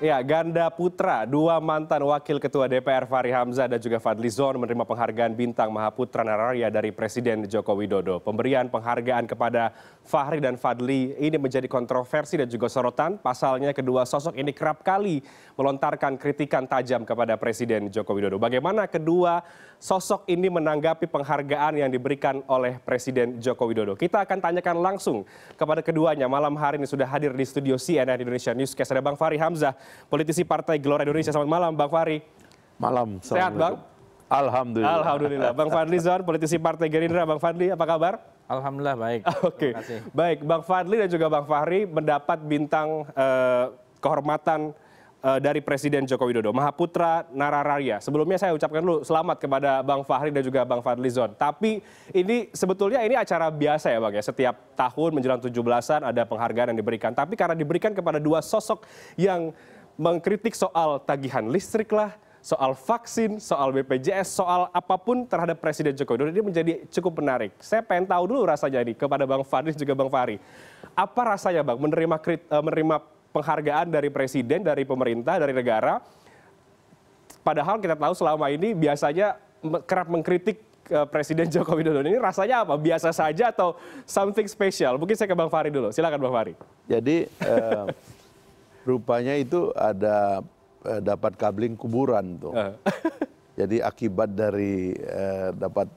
Ya, ganda putra, dua mantan wakil ketua DPR Fahri Hamzah dan juga Fadli Zon menerima penghargaan bintang Mahaputra Nararia dari Presiden Joko Widodo. Pemberian penghargaan kepada Fahri dan Fadli ini menjadi kontroversi dan juga sorotan. Pasalnya kedua sosok ini kerap kali melontarkan kritikan tajam kepada Presiden Joko Widodo. Bagaimana kedua sosok ini menanggapi penghargaan yang diberikan oleh Presiden Joko Widodo? Kita akan tanyakan langsung kepada keduanya malam hari ini sudah hadir di studio CNN Indonesia Newscast. Ada Bang Fahri Hamzah, politisi Partai Gelora Indonesia. Selamat malam Bang Fahri. Malam. Sehat Bang? Alhamdulillah. Alhamdulillah. Bang Fadli Zon, politisi Partai Gerindra. Bang Fadli, apa kabar? Alhamdulillah baik. Oke. Okay. Baik, Bang Fadli dan juga Bang Fahri mendapat bintang eh, kehormatan eh, dari Presiden Joko Widodo, Mahaputra Narararia. Sebelumnya saya ucapkan dulu selamat kepada Bang Fahri dan juga Bang Fadli Zon. Tapi ini sebetulnya ini acara biasa ya Bang ya, setiap tahun menjelang 17-an ada penghargaan yang diberikan. Tapi karena diberikan kepada dua sosok yang mengkritik soal tagihan listrik lah, soal vaksin, soal BPJS, soal apapun terhadap Presiden Joko Widodo ini menjadi cukup menarik. Saya pengen tahu dulu rasanya ini kepada Bang Fadli juga Bang Fahri. Apa rasanya Bang menerima krit, eh, menerima penghargaan dari Presiden, dari pemerintah, dari negara? Padahal kita tahu selama ini biasanya kerap mengkritik eh, Presiden Joko Widodo ini rasanya apa? Biasa saja atau something special? Mungkin saya ke Bang Fahri dulu. Silakan Bang Fahri. Jadi eh, rupanya itu ada Eh, dapat kabling kuburan tuh. Ah. Jadi akibat dari eh, dapat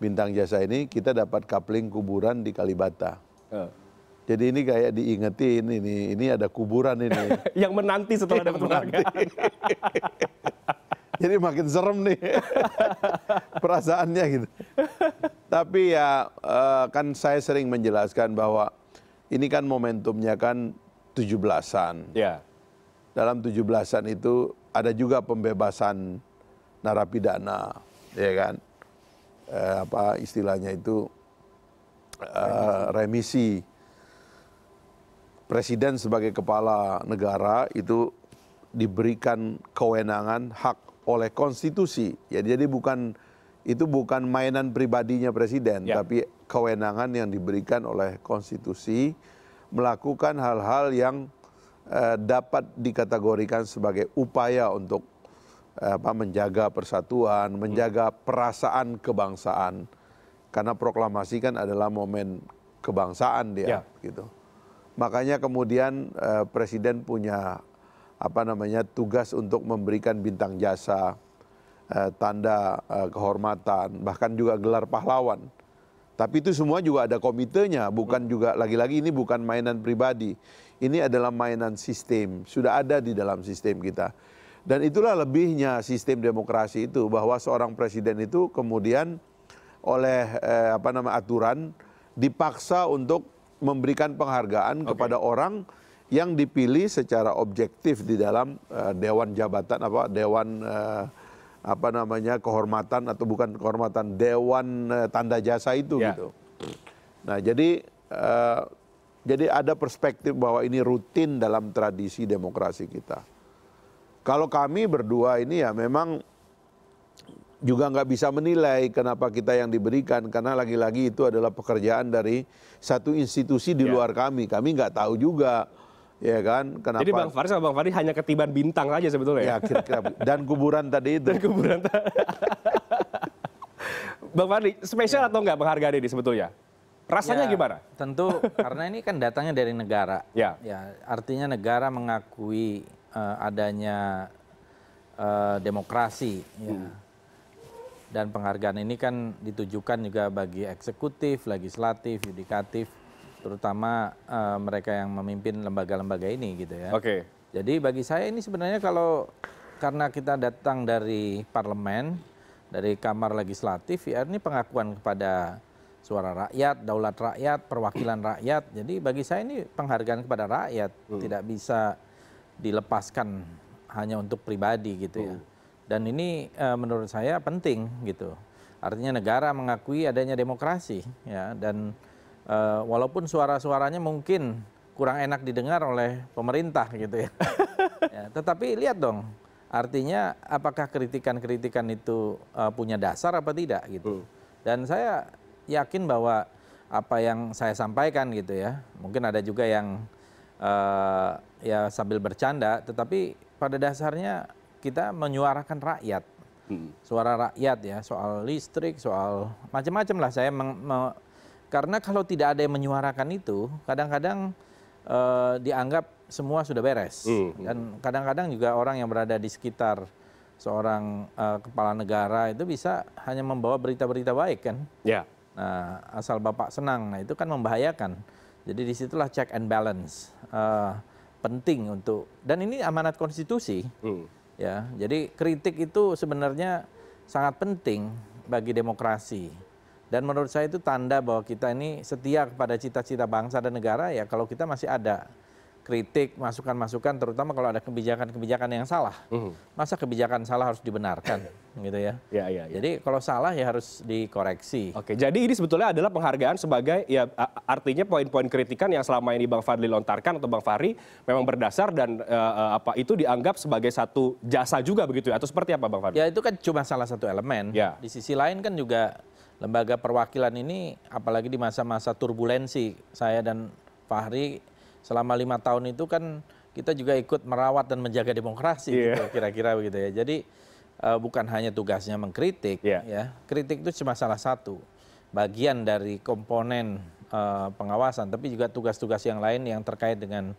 bintang jasa ini kita dapat kabling kuburan di Kalibata. Ah. Jadi ini kayak diingetin ini ini ada kuburan ini. yang menanti setelah dapat menanti. Jadi makin serem nih perasaannya gitu. Tapi ya eh, kan saya sering menjelaskan bahwa ini kan momentumnya kan 17-an. Yeah dalam tujuh belasan itu ada juga pembebasan narapidana, ya kan? Eh, apa istilahnya itu eh, remisi. Presiden sebagai kepala negara itu diberikan kewenangan hak oleh konstitusi. Ya, jadi bukan itu bukan mainan pribadinya presiden, ya. tapi kewenangan yang diberikan oleh konstitusi melakukan hal-hal yang Eh, dapat dikategorikan sebagai upaya untuk eh, apa menjaga persatuan, menjaga perasaan kebangsaan. Karena proklamasi kan adalah momen kebangsaan dia ya. gitu. Makanya kemudian eh, presiden punya apa namanya tugas untuk memberikan bintang jasa, eh, tanda eh, kehormatan, bahkan juga gelar pahlawan. Tapi itu semua juga ada komitenya, bukan juga lagi-lagi ini bukan mainan pribadi ini adalah mainan sistem, sudah ada di dalam sistem kita. Dan itulah lebihnya sistem demokrasi itu bahwa seorang presiden itu kemudian oleh eh, apa nama aturan dipaksa untuk memberikan penghargaan okay. kepada orang yang dipilih secara objektif di dalam eh, dewan jabatan apa dewan eh, apa namanya kehormatan atau bukan kehormatan dewan eh, tanda jasa itu yeah. gitu. Nah, jadi eh, jadi ada perspektif bahwa ini rutin dalam tradisi demokrasi kita kalau kami berdua ini ya memang juga nggak bisa menilai kenapa kita yang diberikan karena lagi-lagi itu adalah pekerjaan dari satu institusi di ya. luar kami kami nggak tahu juga ya kan? Kenapa? Jadi Bang Faris sama Bang Faris hanya ketiban bintang aja sebetulnya. Ya, ya kira-kira. Dan kuburan tadi itu. Dan kuburan. Bang Farid, spesial ya. atau enggak penghargaan ini sebetulnya? Rasanya ya, gimana? Tentu karena ini kan datangnya dari negara. Ya. ya artinya negara mengakui uh, adanya uh, demokrasi. Ya. Hmm. Dan penghargaan ini kan ditujukan juga bagi eksekutif, legislatif, yudikatif, terutama uh, mereka yang memimpin lembaga-lembaga ini gitu ya. Oke. Okay. Jadi bagi saya ini sebenarnya kalau karena kita datang dari parlemen, dari kamar legislatif, ya ini pengakuan kepada suara rakyat, daulat rakyat, perwakilan rakyat. Jadi bagi saya ini penghargaan kepada rakyat hmm. tidak bisa dilepaskan hanya untuk pribadi gitu ya. Dan ini e, menurut saya penting gitu. Artinya negara mengakui adanya demokrasi ya dan e, walaupun suara-suaranya mungkin kurang enak didengar oleh pemerintah gitu ya. ya tetapi lihat dong Artinya apakah kritikan-kritikan itu uh, punya dasar apa tidak gitu. Hmm. Dan saya yakin bahwa apa yang saya sampaikan gitu ya, mungkin ada juga yang uh, ya sambil bercanda, tetapi pada dasarnya kita menyuarakan rakyat, hmm. suara rakyat ya, soal listrik, soal macam-macam lah saya meng, me, karena kalau tidak ada yang menyuarakan itu, kadang-kadang uh, dianggap semua sudah beres hmm, hmm. dan kadang-kadang juga orang yang berada di sekitar seorang uh, kepala negara itu bisa hanya membawa berita-berita baik kan? Ya. Nah, asal Bapak senang, nah itu kan membahayakan. Jadi disitulah check and balance uh, penting untuk dan ini amanat konstitusi, hmm. ya. Jadi kritik itu sebenarnya sangat penting bagi demokrasi. Dan menurut saya itu tanda bahwa kita ini setia kepada cita-cita bangsa dan negara ya kalau kita masih ada kritik, masukan-masukan, terutama kalau ada kebijakan-kebijakan yang salah. Mm. Masa kebijakan salah harus dibenarkan, gitu ya? Ya, ya, ya. Jadi kalau salah ya harus dikoreksi. Oke, jadi ini sebetulnya adalah penghargaan sebagai ya artinya poin-poin kritikan yang selama ini Bang Fadli lontarkan atau Bang Fahri memang berdasar dan uh, apa itu dianggap sebagai satu jasa juga begitu ya? Atau seperti apa Bang Fadli? Ya itu kan cuma salah satu elemen. Ya. Di sisi lain kan juga lembaga perwakilan ini apalagi di masa-masa turbulensi saya dan Fahri selama lima tahun itu kan kita juga ikut merawat dan menjaga demokrasi yeah. gitu, kira-kira begitu ya. Jadi uh, bukan hanya tugasnya mengkritik, yeah. ya. Kritik itu cuma salah satu bagian dari komponen uh, pengawasan, tapi juga tugas-tugas yang lain yang terkait dengan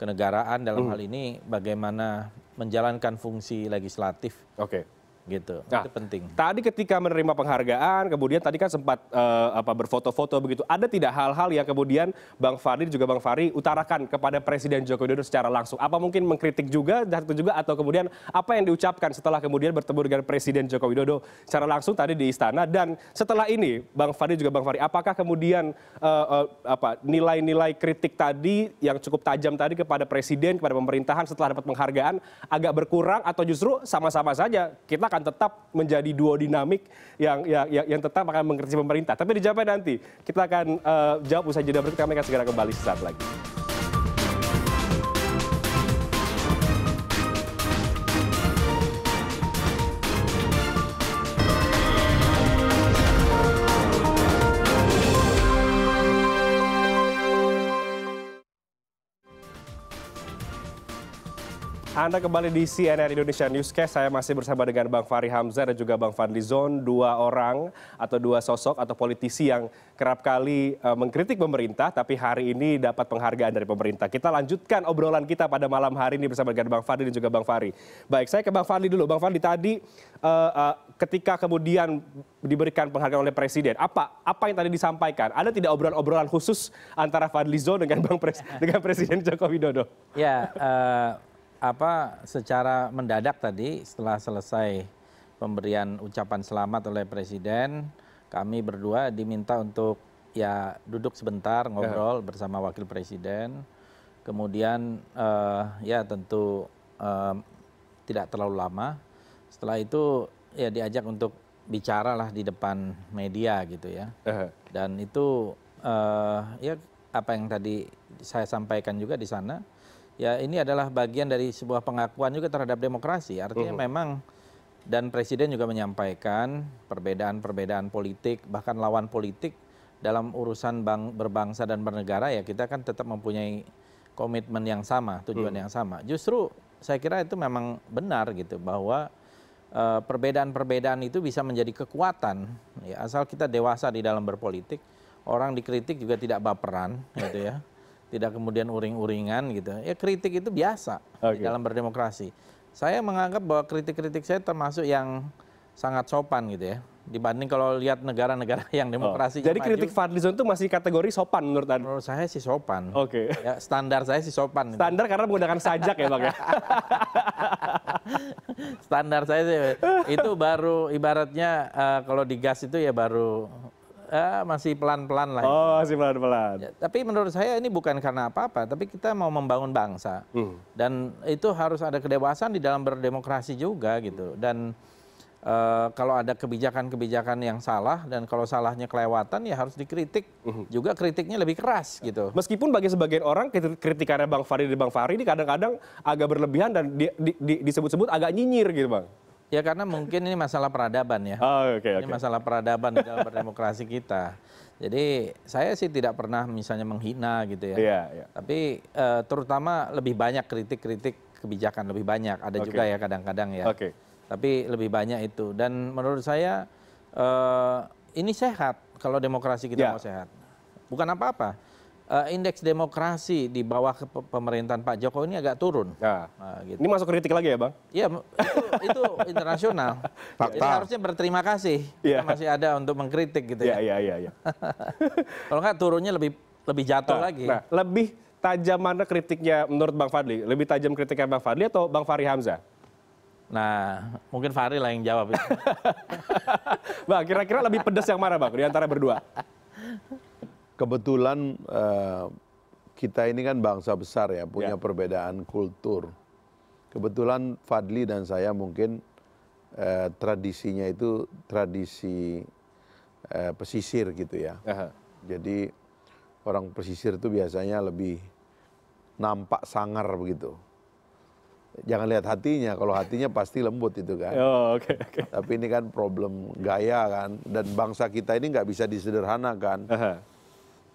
kenegaraan dalam mm. hal ini bagaimana menjalankan fungsi legislatif. Oke. Okay gitu nah, itu penting tadi ketika menerima penghargaan kemudian tadi kan sempat uh, apa berfoto-foto begitu ada tidak hal-hal yang kemudian bang Fadli juga bang Fari utarakan kepada Presiden Joko Widodo secara langsung apa mungkin mengkritik juga dan juga atau kemudian apa yang diucapkan setelah kemudian bertemu dengan Presiden Joko Widodo secara langsung tadi di istana dan setelah ini bang Fadli juga bang Fari, apakah kemudian uh, uh, apa nilai-nilai kritik tadi yang cukup tajam tadi kepada Presiden kepada pemerintahan setelah dapat penghargaan agak berkurang atau justru sama-sama saja kita akan tetap menjadi duo dinamik yang yang, yang tetap akan mengkritisi pemerintah. Tapi dijawabnya nanti. Kita akan uh, jawab usai jeda berikut. Kami akan segera kembali sesaat lagi. Anda kembali di CNN Indonesia Newscast. Saya masih bersama dengan Bang Fahri Hamzah dan juga Bang Fadli Zon, dua orang atau dua sosok atau politisi yang kerap kali uh, mengkritik pemerintah, tapi hari ini dapat penghargaan dari pemerintah. Kita lanjutkan obrolan kita pada malam hari ini bersama dengan Bang Fadli dan juga Bang Fahri. Baik, saya ke Bang Fadli dulu. Bang Fadli tadi uh, uh, ketika kemudian diberikan penghargaan oleh Presiden, apa apa yang tadi disampaikan? Ada tidak obrolan-obrolan khusus antara Zon dengan Bang Pres dengan Presiden Joko Widodo? Ya. Uh apa secara mendadak tadi setelah selesai pemberian ucapan selamat oleh presiden, kami berdua diminta untuk ya duduk sebentar ngobrol ya. bersama wakil presiden. Kemudian uh, ya tentu uh, tidak terlalu lama. Setelah itu ya diajak untuk bicaralah di depan media gitu ya. Eh. Dan itu uh, ya apa yang tadi saya sampaikan juga di sana ya ini adalah bagian dari sebuah pengakuan juga terhadap demokrasi. Artinya mhm. memang dan presiden juga menyampaikan perbedaan-perbedaan politik bahkan lawan politik dalam urusan bang, berbangsa dan bernegara ya kita kan tetap mempunyai komitmen yang sama, tujuan hmm. yang sama. Justru saya kira itu memang benar gitu bahwa eh, perbedaan-perbedaan itu bisa menjadi kekuatan ya asal kita dewasa di dalam berpolitik orang dikritik juga tidak baperan gitu ya tidak kemudian uring-uringan gitu. Ya kritik itu biasa okay. dalam berdemokrasi. Saya menganggap bahwa kritik-kritik saya termasuk yang sangat sopan gitu ya. Dibanding kalau lihat negara-negara yang oh, demokrasi. Oh. Jadi maju, kritik Fadlizon itu masih kategori sopan menurut Anda? Menurut saya sih sopan. Oke. Okay. Ya, standar saya sih sopan. Gitu. Standar gitu. karena menggunakan sajak ya Bang ya? standar saya sih. Itu baru ibaratnya uh, kalau digas itu ya baru eh, masih pelan-pelan lah. Oh, masih pelan-pelan. Ya, tapi menurut saya ini bukan karena apa-apa, tapi kita mau membangun bangsa. Hmm. Dan itu harus ada kedewasaan di dalam berdemokrasi juga gitu. Dan Uh, kalau ada kebijakan-kebijakan yang salah dan kalau salahnya kelewatan ya harus dikritik Hmm. juga kritiknya lebih keras gitu. Meskipun bagi sebagian orang kritikannya Bang Fahri dari Bang Fahri ini kadang-kadang agak berlebihan dan di, di, di, disebut-sebut agak nyinyir gitu Bang. Ya karena mungkin ini masalah peradaban ya. Oh, okay, okay. Ini masalah peradaban dalam berdemokrasi kita. Jadi saya sih tidak pernah misalnya menghina gitu ya. Yeah, yeah. Tapi uh, terutama lebih banyak kritik-kritik kebijakan lebih banyak. Ada okay. juga ya kadang-kadang ya. Okay. Tapi lebih banyak itu. Dan menurut saya uh, ini sehat kalau demokrasi kita yeah. mau sehat. Bukan apa-apa Eh, indeks demokrasi di bawah pemerintahan Pak Jokowi ini agak turun. Ya. nah, gitu. Ini masuk kritik lagi ya Bang? Iya, itu, itu internasional. Fakta. Jadi harusnya berterima kasih ya. masih ada untuk mengkritik gitu iya, ya. Iya, iya, iya. Kalau enggak turunnya lebih lebih jatuh nah, lagi. Nah, lebih tajam mana kritiknya menurut Bang Fadli? Lebih tajam kritiknya Bang Fadli atau Bang Fahri Hamzah? Nah, mungkin Fahri lah yang jawab. bang, kira-kira lebih pedas yang mana Bang di antara berdua? kebetulan eh, kita ini kan bangsa besar ya punya ya. perbedaan kultur kebetulan fadli dan saya mungkin eh, tradisinya itu tradisi eh, pesisir gitu ya jadi orang pesisir itu biasanya lebih nampak sangar begitu jangan lihat hatinya kalau hatinya pasti lembut itu kan oh, okay, okay. tapi ini kan problem gaya kan dan bangsa kita ini nggak bisa disederhanakan uh -huh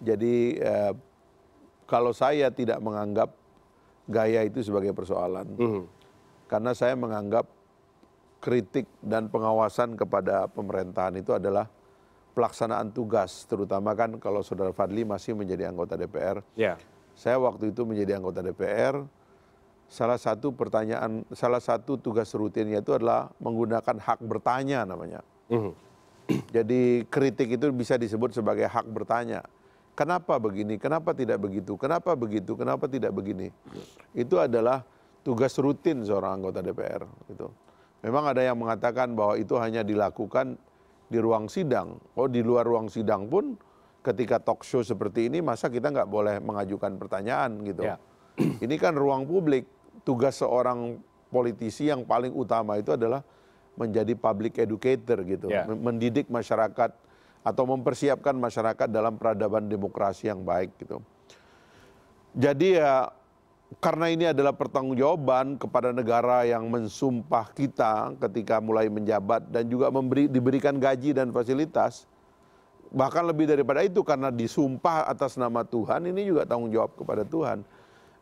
jadi eh, kalau saya tidak menganggap gaya itu sebagai persoalan hmm. karena saya menganggap kritik dan pengawasan kepada pemerintahan itu adalah pelaksanaan tugas terutama kan kalau saudara Fadli masih menjadi anggota DPR ya. saya waktu itu menjadi anggota DPR salah satu pertanyaan salah satu tugas rutinnya itu adalah menggunakan hak bertanya namanya hmm. jadi kritik itu bisa disebut sebagai hak bertanya kenapa begini, kenapa tidak begitu, kenapa begitu, kenapa tidak begini. Itu adalah tugas rutin seorang anggota DPR. Gitu. Memang ada yang mengatakan bahwa itu hanya dilakukan di ruang sidang. Oh di luar ruang sidang pun ketika talk show seperti ini masa kita nggak boleh mengajukan pertanyaan gitu. Ya. Ini kan ruang publik. Tugas seorang politisi yang paling utama itu adalah menjadi public educator gitu, ya. mendidik masyarakat atau mempersiapkan masyarakat dalam peradaban demokrasi yang baik gitu. Jadi ya karena ini adalah pertanggungjawaban kepada negara yang mensumpah kita ketika mulai menjabat dan juga memberi diberikan gaji dan fasilitas bahkan lebih daripada itu karena disumpah atas nama Tuhan ini juga tanggung jawab kepada Tuhan.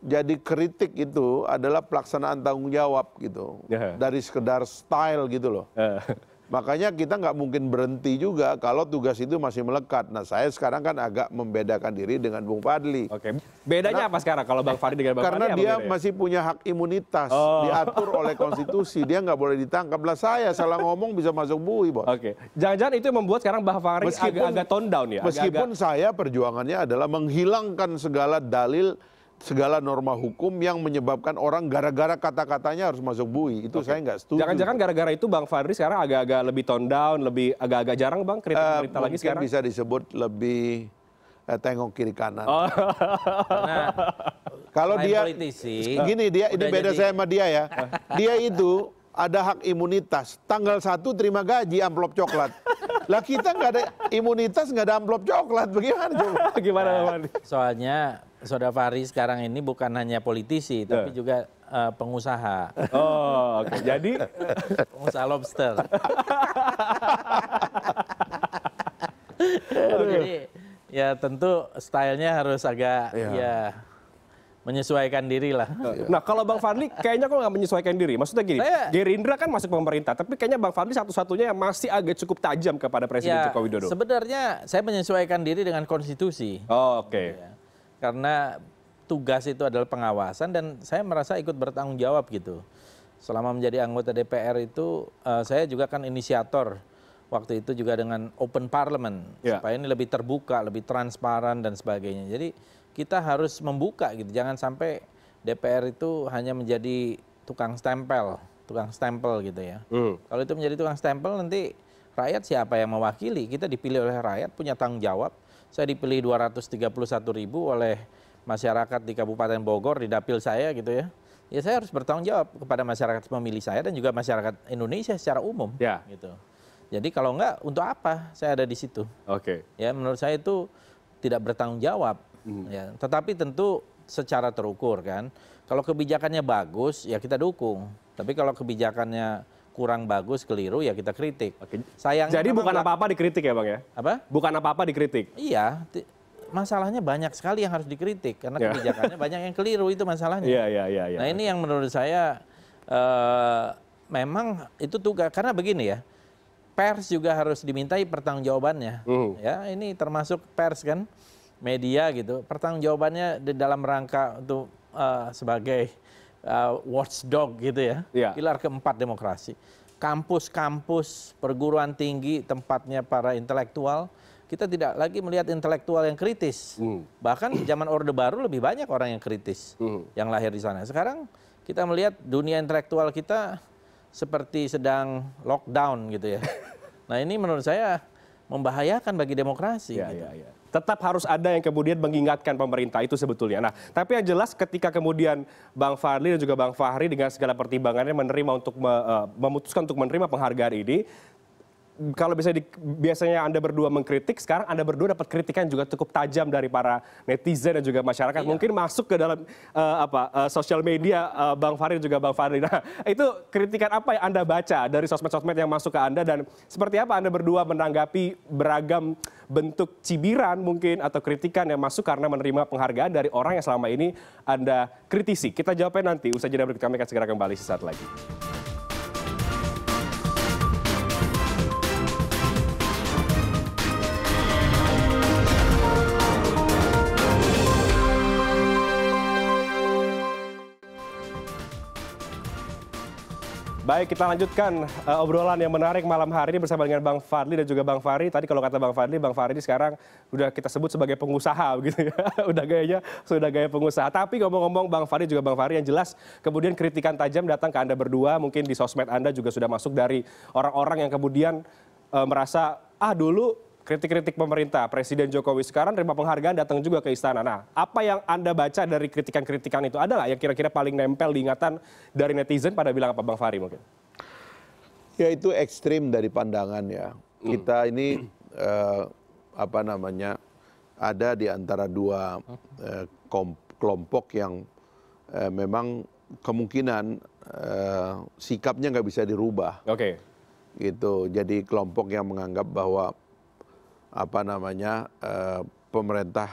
Jadi kritik itu adalah pelaksanaan tanggung jawab gitu yeah. dari sekedar style gitu loh. Yeah. Makanya kita nggak mungkin berhenti juga kalau tugas itu masih melekat. Nah saya sekarang kan agak membedakan diri dengan Bung Fadli. Oke. Bedanya karena, apa sekarang kalau Bang Fadli dengan Bang Karena Fadli dia masih punya hak imunitas oh. diatur oleh konstitusi. Dia nggak boleh ditangkap. Lah saya salah ngomong bisa masuk bui, bos. Oke. Jangan-jangan itu yang membuat sekarang Bang Fadli agak-agak tone down ya. Meskipun agak -agak... saya perjuangannya adalah menghilangkan segala dalil segala norma hukum yang menyebabkan orang gara-gara kata-katanya harus masuk bui. Itu okay. saya nggak setuju. Jangan-jangan gara-gara itu Bang Fadri sekarang agak-agak lebih tone down, lebih agak-agak jarang Bang kritik uh, eh, lagi sekarang. Mungkin bisa disebut lebih eh, tengok kiri kanan. Oh. kalau dia politisi, gini dia ini beda jadi... saya sama dia ya. dia itu ada hak imunitas. Tanggal satu terima gaji amplop coklat. lah kita nggak ada imunitas, nggak ada amplop coklat. Bagaimana coba? Gimana Bang? Soalnya Saudara Fahri sekarang ini bukan hanya politisi, ya. tapi juga uh, pengusaha. Oh, okay. jadi pengusaha lobster. jadi ya tentu stylenya harus agak ya, ya menyesuaikan diri lah. Nah, nah kalau Bang Fadli kayaknya kok nggak menyesuaikan diri. Maksudnya gini, Saya, Gerindra kan masuk pemerintah, tapi kayaknya Bang Fadli satu-satunya yang masih agak cukup tajam kepada Presiden ya, Joko Widodo. Sebenarnya saya menyesuaikan diri dengan konstitusi. Oh, Oke. Okay. Ya karena tugas itu adalah pengawasan dan saya merasa ikut bertanggung jawab gitu. Selama menjadi anggota DPR itu uh, saya juga kan inisiator waktu itu juga dengan open parliament yeah. supaya ini lebih terbuka, lebih transparan dan sebagainya. Jadi kita harus membuka gitu, jangan sampai DPR itu hanya menjadi tukang stempel, tukang stempel gitu ya. Mm. Kalau itu menjadi tukang stempel nanti rakyat siapa yang mewakili? Kita dipilih oleh rakyat punya tanggung jawab saya dipilih 231 ribu oleh masyarakat di Kabupaten Bogor di dapil saya gitu ya ya saya harus bertanggung jawab kepada masyarakat pemilih saya dan juga masyarakat Indonesia secara umum ya. gitu jadi kalau enggak untuk apa saya ada di situ oke okay. ya menurut saya itu tidak bertanggung jawab hmm. ya tetapi tentu secara terukur kan kalau kebijakannya bagus ya kita dukung tapi kalau kebijakannya kurang bagus, keliru ya kita kritik. Oke. Sayang. Jadi bukan apa-apa dikritik ya, Bang ya? Apa? Bukan apa-apa dikritik. Iya, masalahnya banyak sekali yang harus dikritik karena yeah. kebijakannya banyak yang keliru itu masalahnya. Iya, iya, iya. iya. nah, ini yang menurut saya uh, memang itu tugas karena begini ya. Pers juga harus dimintai pertanggungjawabannya. Hmm. Ya, ini termasuk pers kan media gitu. Pertanggungjawabannya di dalam rangka untuk uh, sebagai Uh, watchdog gitu ya, ya. pilar keempat demokrasi. Kampus-kampus, perguruan tinggi, tempatnya para intelektual, kita tidak lagi melihat intelektual yang kritis. Hmm. Bahkan zaman Orde Baru lebih banyak orang yang kritis hmm. yang lahir di sana. Sekarang kita melihat dunia intelektual kita seperti sedang lockdown gitu ya. Nah ini menurut saya membahayakan bagi demokrasi. Ya, gitu. ya, ya. Tetap harus ada yang kemudian mengingatkan pemerintah itu sebetulnya. Nah, tapi yang jelas ketika kemudian Bang Fadli dan juga Bang Fahri dengan segala pertimbangannya menerima untuk me, uh, memutuskan untuk menerima penghargaan ini, kalau bisa biasanya Anda berdua mengkritik, sekarang Anda berdua dapat kritikan juga cukup tajam dari para netizen dan juga masyarakat. Iya. Mungkin masuk ke dalam uh, apa uh, sosial media uh, Bang Farid juga Bang Farid. Nah, itu kritikan apa yang Anda baca dari sosmed-sosmed yang masuk ke Anda dan seperti apa Anda berdua menanggapi beragam bentuk cibiran mungkin atau kritikan yang masuk karena menerima penghargaan dari orang yang selama ini Anda kritisi. Kita jawabnya nanti usai jeda berikut kami akan segera kembali sesaat lagi. Baik, kita lanjutkan uh, obrolan yang menarik malam hari ini bersama dengan Bang Fadli dan juga Bang Fahri. Tadi kalau kata Bang Fadli, Bang Fahri ini sekarang sudah kita sebut sebagai pengusaha begitu ya. udah gayanya sudah gaya pengusaha. Tapi ngomong-ngomong Bang Fadli juga Bang Fahri yang jelas kemudian kritikan tajam datang ke Anda berdua, mungkin di sosmed Anda juga sudah masuk dari orang-orang yang kemudian uh, merasa ah dulu kritik-kritik pemerintah Presiden Jokowi sekarang terima penghargaan datang juga ke istana. Nah, apa yang Anda baca dari kritikan-kritikan itu? Ada nggak yang kira-kira paling nempel diingatan dari netizen pada bilang apa Bang Fahri mungkin? Ya itu ekstrim dari pandangan ya. Hmm. Kita ini eh, apa namanya ada di antara dua eh, kelompok yang eh, memang kemungkinan eh, sikapnya nggak bisa dirubah. Oke. Okay. Gitu. Jadi kelompok yang menganggap bahwa apa namanya eh, pemerintah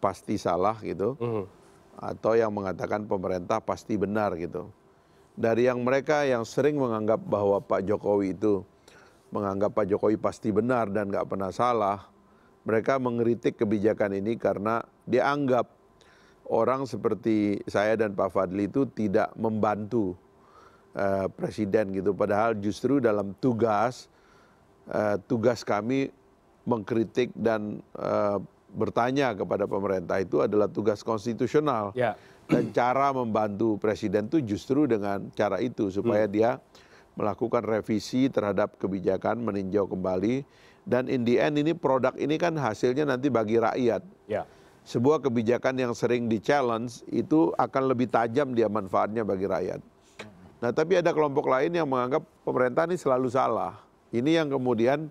pasti salah gitu hmm. atau yang mengatakan pemerintah pasti benar gitu dari yang mereka yang sering menganggap bahwa Pak Jokowi itu menganggap Pak Jokowi pasti benar dan nggak pernah salah mereka mengkritik kebijakan ini karena dianggap orang seperti saya dan Pak Fadli itu tidak membantu uh, presiden gitu padahal justru dalam tugas uh, tugas kami mengkritik dan eh, bertanya kepada pemerintah itu adalah tugas konstitusional ya. dan cara membantu presiden itu justru dengan cara itu supaya hmm. dia melakukan revisi terhadap kebijakan meninjau kembali dan in the end ini produk ini kan hasilnya nanti bagi rakyat. Ya. Sebuah kebijakan yang sering di challenge itu akan lebih tajam dia manfaatnya bagi rakyat. Nah, tapi ada kelompok lain yang menganggap pemerintah ini selalu salah. Ini yang kemudian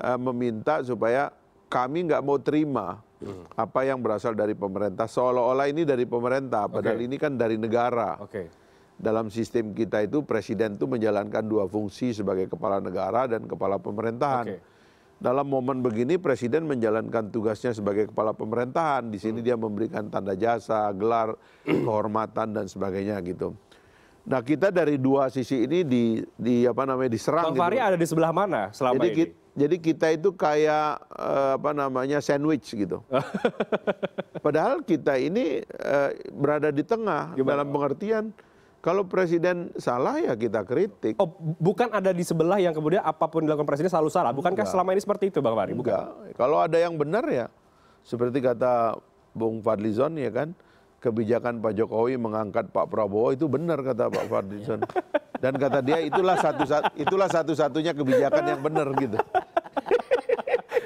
Eh, meminta supaya kami nggak mau terima apa yang berasal dari pemerintah seolah-olah ini dari pemerintah padahal okay. ini kan dari negara okay. dalam sistem kita itu presiden itu menjalankan dua fungsi sebagai kepala negara dan kepala pemerintahan okay. dalam momen begini presiden menjalankan tugasnya sebagai kepala pemerintahan di sini hmm. dia memberikan tanda jasa gelar hmm. kehormatan dan sebagainya gitu nah kita dari dua sisi ini di, di apa namanya diserang Bang gitu. Fahri gitu. ada di sebelah mana selama Jadi, ini jadi kita itu kayak eh, apa namanya sandwich gitu. Padahal kita ini eh, berada di tengah Gimana? dalam pengertian kalau presiden salah ya kita kritik. Oh, bukan ada di sebelah yang kemudian apapun dilakukan presiden selalu salah. Bukankah Enggak. selama ini seperti itu Bang Fahri? Bukan. Kalau ada yang benar ya seperti kata Bung Fadlizon ya kan kebijakan Pak Jokowi mengangkat Pak Prabowo itu benar kata Pak Fadlison. Dan kata dia itulah satu itulah satu-satunya kebijakan yang benar gitu.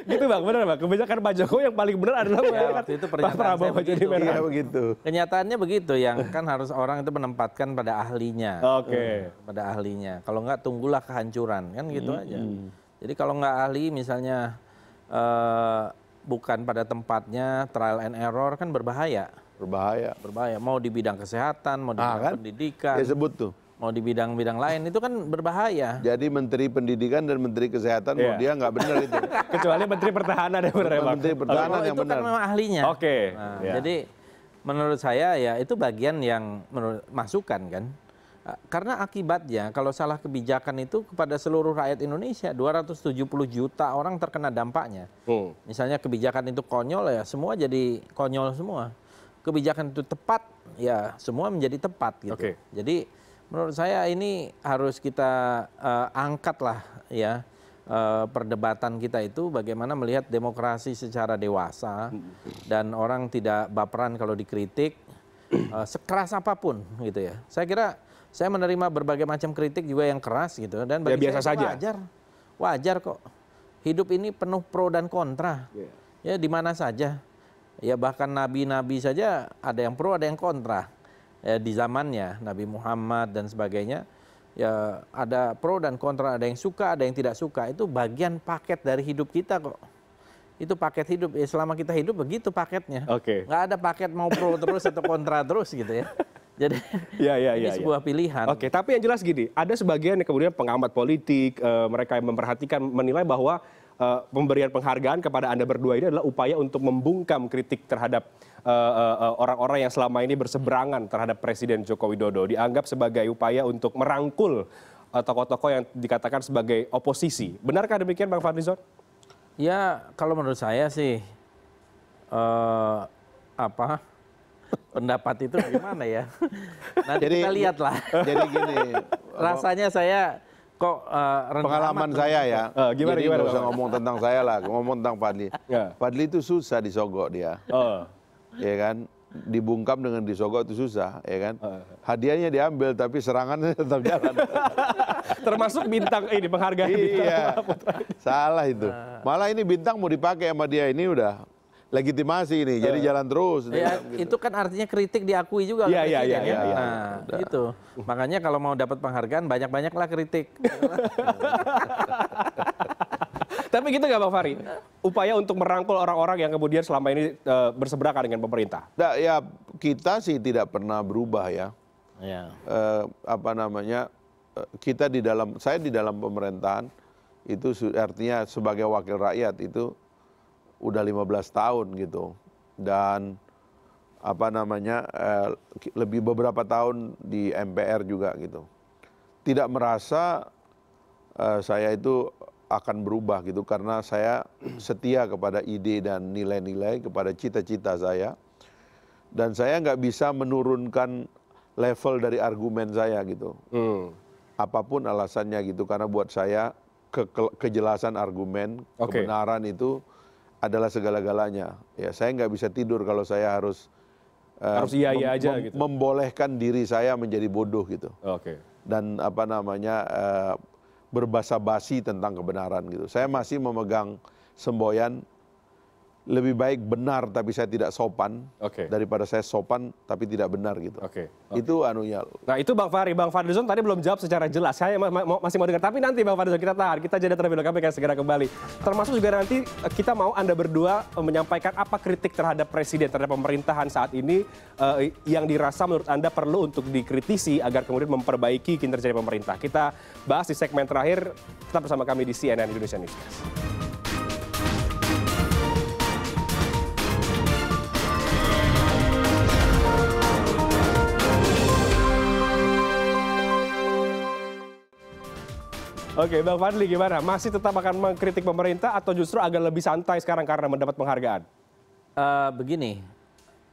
gitu bang, benar bang. Kebijakan Pak Jokowi yang paling benar adalah ya, waktu itu Pak Prabowo jadi benar. Iya, begitu. Kenyataannya begitu, yang kan harus orang itu menempatkan pada ahlinya. Oke. Okay. Hmm, pada ahlinya. Kalau enggak tunggulah kehancuran kan gitu hmm. aja. Hmm. Jadi kalau enggak ahli misalnya uh, bukan pada tempatnya trial and error kan berbahaya berbahaya berbahaya mau di bidang kesehatan mau di ah, bidang kan? pendidikan ya sebut tuh mau di bidang-bidang lain itu kan berbahaya. Jadi Menteri Pendidikan dan Menteri Kesehatan yeah. mau dia nggak benar itu. Kecuali Menteri Pertahanan yang benar. Menteri Pertahanan oh, yang benar. Itu kan memang ahlinya. Oke. Okay. Nah, yeah. Jadi menurut saya ya itu bagian yang menurut masukan kan. Eh, karena akibatnya kalau salah kebijakan itu kepada seluruh rakyat Indonesia 270 juta orang terkena dampaknya. Hmm. Misalnya kebijakan itu konyol ya semua jadi konyol semua kebijakan itu tepat ya semua menjadi tepat gitu jadi menurut saya ini harus kita eh, angkat lah ya eh, perdebatan kita itu bagaimana melihat demokrasi secara dewasa dan orang tidak baperan kalau dikritik eh, sekeras apapun gitu ya saya kira saya menerima berbagai macam kritik juga yang keras gitu dan ya, bagi ya, biasa saya saja. wajar wajar kok hidup ini penuh pro dan kontra yeah. ya di mana saja ya bahkan nabi-nabi saja ada yang pro ada yang kontra ya, di zamannya Nabi Muhammad dan sebagainya ya ada pro dan kontra ada yang suka ada yang tidak suka itu bagian paket dari hidup kita kok itu paket hidup ya, selama kita hidup begitu paketnya okay. nggak ada paket mau pro terus atau kontra terus gitu ya jadi ya, ya, ya, ini ya, sebuah ya. pilihan. Oke, tapi yang jelas gini, ada sebagian yang kemudian pengamat politik, e, mereka yang memperhatikan menilai bahwa uh, pemberian penghargaan kepada Anda berdua ini adalah upaya untuk membungkam kritik terhadap eh, eh, orang-orang uh, uh, uh, yang selama ini berseberangan terhadap Presiden Joko Widodo. Dianggap sebagai upaya untuk merangkul tokoh-tokoh yang dikatakan sebagai oposisi. Benarkah demikian Bang Fadlizon? Ya, kalau menurut saya sih uh, apa pendapat itu bagaimana ya? Nanti jadi, kita lihatlah. Jadi gini, rasanya saya kok uh, pengalaman saya ya. Uh, gimana Jadi gimana? usah ngomong tentang saya lah, ngomong tentang Fadli. Yeah. Fadli itu susah disogok dia. Oh. Ya kan? Dibungkam dengan disogok itu susah, ya kan? Uh. Hadiahnya diambil tapi serangannya tetap jalan. Termasuk bintang ini penghargaan iya. bintang. Salah itu. Nah. Malah ini bintang mau dipakai sama dia ini udah legitimasi ini, jadi jalan terus. Ya, Itu kan artinya kritik diakui juga iya, iya, iya, ya, iya, nah, iya. gitu. Makanya kalau mau dapat penghargaan banyak-banyaklah kritik. Tapi gitu nggak Bang Fahri? Upaya untuk merangkul orang-orang yang kemudian selama ini e, berseberangan dengan pemerintah. Nah, ya kita sih tidak pernah berubah ya. ya. E, apa namanya? Eh, kita di dalam, saya di dalam pemerintahan itu artinya sebagai wakil rakyat itu udah 15 tahun gitu dan apa namanya eh, lebih beberapa tahun di MPR juga gitu tidak merasa eh, saya itu akan berubah gitu karena saya setia kepada ide dan nilai-nilai kepada cita-cita saya dan saya nggak bisa menurunkan level dari argumen saya gitu hmm. apapun alasannya gitu karena buat saya kejelasan argumen okay. kebenaran itu adalah segala-galanya. Ya, saya nggak bisa tidur kalau saya harus eh, harus iya iya mem aja gitu. Membolehkan diri saya menjadi bodoh gitu. Oke. Okay. Dan apa namanya uh, berbasa-basi tentang kebenaran gitu. Saya masih memegang semboyan lebih baik benar tapi saya tidak sopan okay. daripada saya sopan tapi tidak benar gitu. Oke. Okay. Itu anunya. Nah, itu Bang Fahri, Bang Fadlizon tadi belum jawab secara jelas. Saya ma ma masih mau dengar tapi nanti Bang Fadlizon kita tahan. Kita jeda terlebih dahulu kami akan segera kembali. Termasuk juga nanti eh, kita mau Anda berdua eh, menyampaikan apa kritik terhadap presiden terhadap pemerintahan saat ini eh, yang dirasa menurut Anda perlu untuk dikritisi agar kemudian memperbaiki kinerja pemerintah. Kita bahas di segmen terakhir. Tetap bersama kami di CNN Indonesia Newscast. Oke, Bang Fadli gimana? Masih tetap akan mengkritik pemerintah atau justru agak lebih santai sekarang karena mendapat penghargaan? Uh, begini,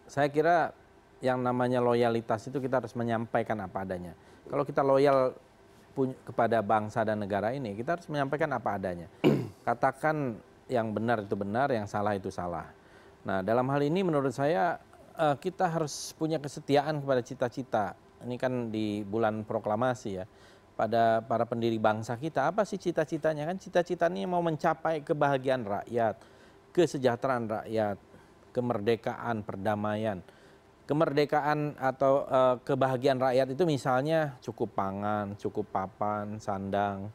saya kira yang namanya loyalitas itu kita harus menyampaikan apa adanya. Kalau kita loyal kepada bangsa dan negara ini, kita harus menyampaikan apa adanya. Katakan yang benar itu benar, yang salah itu salah. Nah, dalam hal ini menurut saya uh, kita harus punya kesetiaan kepada cita-cita. Ini kan di bulan proklamasi ya pada para pendiri bangsa kita apa sih cita-citanya kan cita-citanya mau mencapai kebahagiaan rakyat kesejahteraan rakyat kemerdekaan perdamaian kemerdekaan atau e, kebahagiaan rakyat itu misalnya cukup pangan cukup papan sandang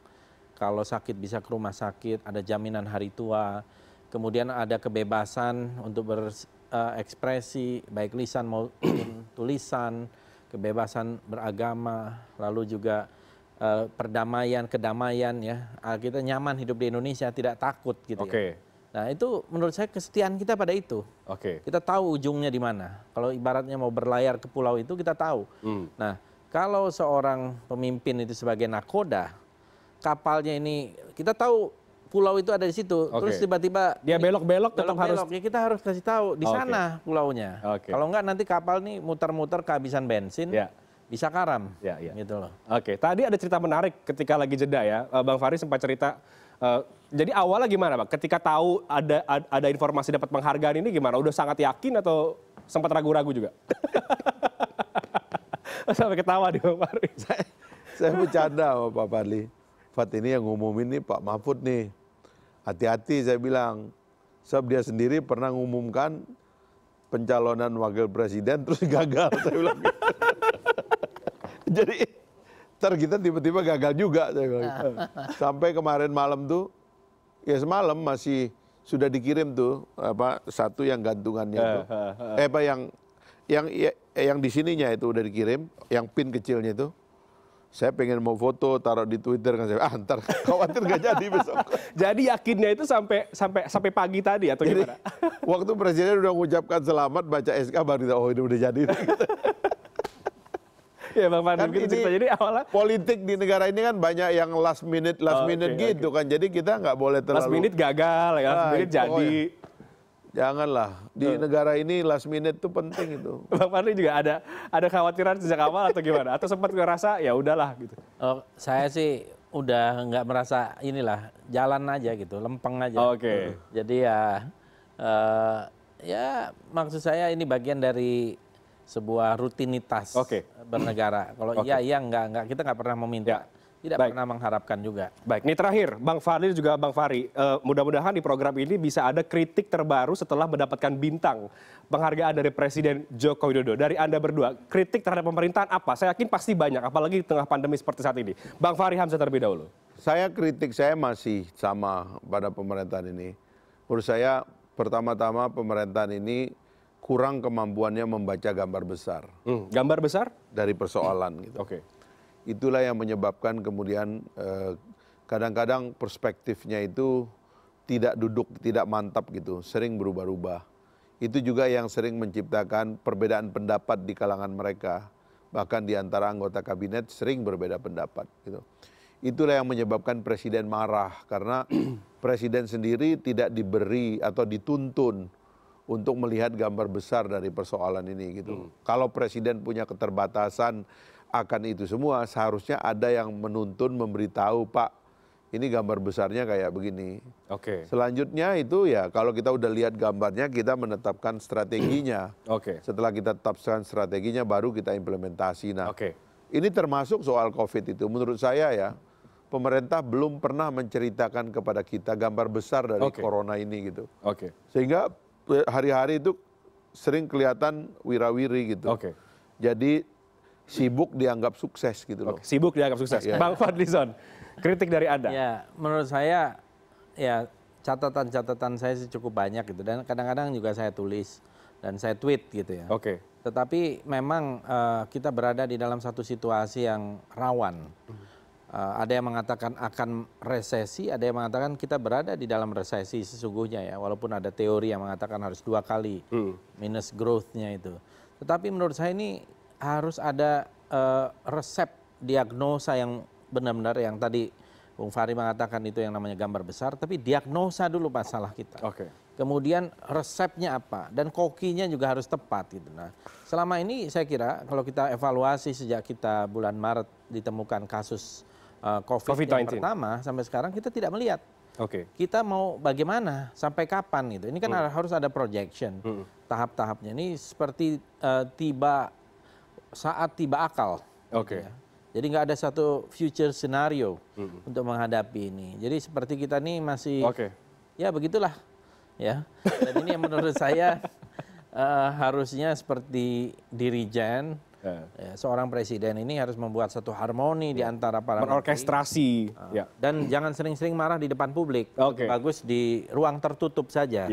kalau sakit bisa ke rumah sakit ada jaminan hari tua kemudian ada kebebasan untuk berekspresi eh, baik lisan maupun tulisan kebebasan beragama lalu juga uh, perdamaian, kedamaian ya. Uh, kita nyaman hidup di Indonesia, tidak takut gitu okay. ya. Nah, itu menurut saya kesetiaan kita pada itu. Oke. Okay. Kita tahu ujungnya di mana. Kalau ibaratnya mau berlayar ke pulau itu kita tahu. Hmm. Nah, kalau seorang pemimpin itu sebagai nakoda, kapalnya ini kita tahu pulau itu ada di situ. Okay. Terus tiba-tiba dia belok-belok tetap belok, harus ya kita harus kasih tahu di sana okay. pulaunya. Okay. Kalau enggak nanti kapal ini muter-muter kehabisan bensin. Yeah bisa karam. Ya, ya. Gitu loh. Oke, tadi ada cerita menarik ketika lagi jeda ya. Eh, Bang Fahri sempat cerita uh, jadi awalnya gimana, Pak? Ketika tahu ada ada informasi dapat penghargaan ini gimana? Udah sangat yakin atau sempat ragu-ragu juga? Sampai ketawa di Bang Fahri. Saya, saya bercanda sama Pak Fadli. Fat ini yang ngumumin nih Pak Mahfud nih. Hati-hati saya bilang. Sebab dia sendiri pernah ngumumkan pencalonan wakil presiden terus gagal. Saya bilang gitu. Jadi ntar kita tiba-tiba gagal juga. Gitu. Sampai kemarin malam tuh, ya semalam masih sudah dikirim tuh apa satu yang gantungannya tuh. eh apa yang yang ya, yang di sininya itu udah dikirim, yang pin kecilnya itu. Saya pengen mau foto taruh di Twitter kan saya ah ntar khawatir gak jadi besok. jadi yakinnya itu sampai sampai sampai pagi tadi atau jadi, gimana? waktu presiden udah mengucapkan selamat baca SK baru oh ini udah jadi ya bang Pandu, kan gitu ini jadi awalnya politik di negara ini kan banyak yang last minute last oh, minute gitu kan jadi kita nggak boleh terlalu last minute gagal ya last nah, minute jadi Janganlah di negara ini last minute itu penting itu. Bang Pandu juga ada ada khawatiran sejak awal atau gimana? Atau sempat ngerasa ya udahlah gitu? Oh, saya sih udah nggak merasa inilah jalan aja gitu, lempeng aja. Oke. Okay. Jadi ya uh, ya maksud saya ini bagian dari sebuah rutinitas okay. bernegara. Kalau okay. iya iya enggak enggak kita enggak pernah meminta. Ya. Tidak Baik. pernah mengharapkan juga. Baik, ini terakhir Bang Fadli juga Bang Fahri, uh, eh, mudah-mudahan di program ini bisa ada kritik terbaru setelah mendapatkan bintang penghargaan dari Presiden Joko Widodo. Dari Anda berdua, kritik terhadap pemerintahan apa? Saya yakin pasti banyak, apalagi di tengah pandemi seperti saat ini. Bang Fahri Hamzah terlebih dahulu. Saya kritik saya masih sama pada pemerintahan ini. Menurut saya pertama-tama pemerintahan ini kurang kemampuannya membaca gambar besar. Hmm, gambar besar dari persoalan gitu. Oke. Okay. Itulah yang menyebabkan kemudian eh, kadang-kadang eh, perspektifnya itu tidak duduk, tidak mantap gitu, sering berubah-ubah. Itu juga yang sering menciptakan perbedaan pendapat di kalangan mereka, bahkan di antara anggota kabinet sering berbeda pendapat gitu. Itulah yang menyebabkan presiden marah karena presiden sendiri tidak diberi atau dituntun untuk melihat gambar besar dari persoalan ini gitu. Hmm. Kalau presiden punya keterbatasan akan itu semua, seharusnya ada yang menuntun memberitahu Pak, ini gambar besarnya kayak begini. Oke. Okay. Selanjutnya itu ya kalau kita udah lihat gambarnya kita menetapkan strateginya. Oke. Okay. Setelah kita tetapkan strateginya baru kita implementasi. Nah, okay. ini termasuk soal COVID itu menurut saya ya pemerintah belum pernah menceritakan kepada kita gambar besar dari okay. corona ini gitu. Oke. Okay. Sehingga hari-hari itu sering kelihatan wirawiri gitu. Oke. Okay. Jadi sibuk dianggap sukses gitu loh. Okay, sibuk dianggap sukses. Ya. Bang Fadlison, kritik dari Anda. Ya, menurut saya ya catatan-catatan saya sih cukup banyak gitu dan kadang-kadang juga saya tulis dan saya tweet gitu ya. Oke. Okay. Tetapi memang uh, kita berada di dalam satu situasi yang rawan. Eh, ada yang mengatakan akan resesi, ada yang mengatakan kita berada di dalam resesi sesungguhnya ya, walaupun ada teori yang mengatakan harus dua kali hmm. minus growth-nya itu. Tetapi menurut saya ini harus ada uh, resep diagnosa yang benar-benar yang tadi Bung Fahri mengatakan itu yang namanya gambar besar, tapi diagnosa dulu masalah kita. Oke. Okay. Kemudian resepnya apa dan kokinya juga harus tepat gitu. Nah, selama ini saya kira kalau kita evaluasi sejak kita bulan Maret ditemukan kasus COVID, eh, COVID yang pertama sampai sekarang kita tidak melihat. Oke. Okay. Kita mau bagaimana sampai kapan gitu. Ini kan hmm. harus ada projection hmm. tahap-tahapnya. Ini seperti uh, tiba saat tiba akal. Oke. Okay. Ya. Jadi nggak ada satu future scenario hmm. untuk menghadapi ini. Jadi seperti kita nih masih Oke. Okay. Ya begitulah. Ya. Dan ini yang menurut saya uh, harusnya seperti dirijen Ya. Ya, seorang presiden ini harus membuat satu harmoni di ya. antara para orkestrasi ah. dan jangan sering-sering marah di depan publik. Bagus di ruang tertutup saja.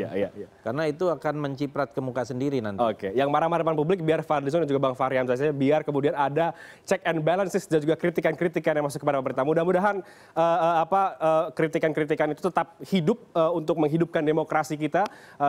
Karena itu akan menciprat ke muka sendiri nanti. Oke, yang marah-marah depan publik biar Fadlizon dan juga Bang Fahri Hamzah biar kemudian ada check and balances dan juga kritikan-kritikan yang masuk kepada pemerintah. Mudah-mudahan eh, eh, apa eh, kritikan-kritikan itu tetap hidup untuk menghidupkan demokrasi kita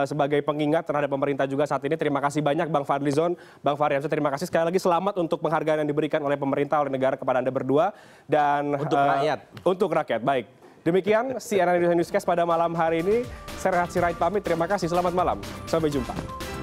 sebagai pengingat terhadap pemerintah juga saat ini. Terima kasih banyak Bang Fadlizon, Bang Fahri Terima kasih sekali lagi selamat selamat untuk penghargaan yang diberikan oleh pemerintah oleh negara kepada Anda berdua dan untuk uh, rakyat. Untuk rakyat. Baik. Demikian CNN Indonesia Newscast pada malam hari ini. Saya Rehat Sirait pamit. Terima kasih. Selamat malam. Sampai jumpa.